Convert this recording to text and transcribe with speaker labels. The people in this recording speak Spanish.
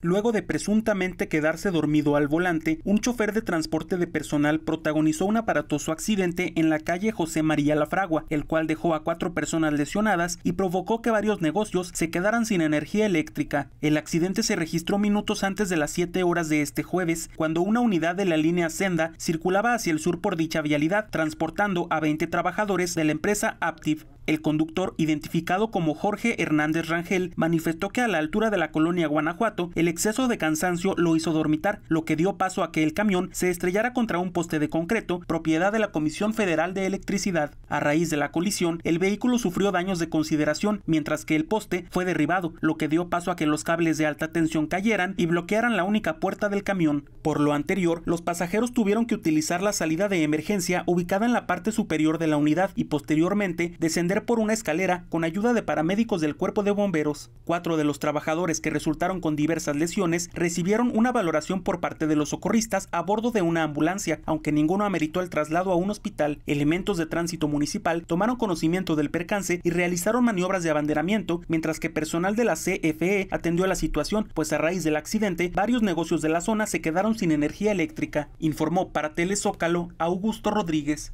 Speaker 1: Luego de presuntamente quedarse dormido al volante, un chofer de transporte de personal protagonizó un aparatoso accidente en la calle José María Lafragua, el cual dejó a cuatro personas lesionadas y provocó que varios negocios se quedaran sin energía eléctrica. El accidente se registró minutos antes de las 7 horas de este jueves, cuando una unidad de la línea Senda circulaba hacia el sur por dicha vialidad, transportando a 20 trabajadores de la empresa Aptiv. El conductor, identificado como Jorge Hernández Rangel, manifestó que a la altura de la colonia Guanajuato, el exceso de cansancio lo hizo dormitar, lo que dio paso a que el camión se estrellara contra un poste de concreto, propiedad de la Comisión Federal de Electricidad. A raíz de la colisión, el vehículo sufrió daños de consideración, mientras que el poste fue derribado, lo que dio paso a que los cables de alta tensión cayeran y bloquearan la única puerta del camión. Por lo anterior, los pasajeros tuvieron que utilizar la salida de emergencia ubicada en la parte superior de la unidad y posteriormente descender por una escalera con ayuda de paramédicos del cuerpo de bomberos. Cuatro de los trabajadores que resultaron con diversas lesiones recibieron una valoración por parte de los socorristas a bordo de una ambulancia, aunque ninguno ameritó el traslado a un hospital. Elementos de tránsito municipal tomaron conocimiento del percance y realizaron maniobras de abanderamiento, mientras que personal de la CFE atendió a la situación, pues a raíz del accidente varios negocios de la zona se quedaron sin energía eléctrica, informó para Telezócalo Augusto Rodríguez,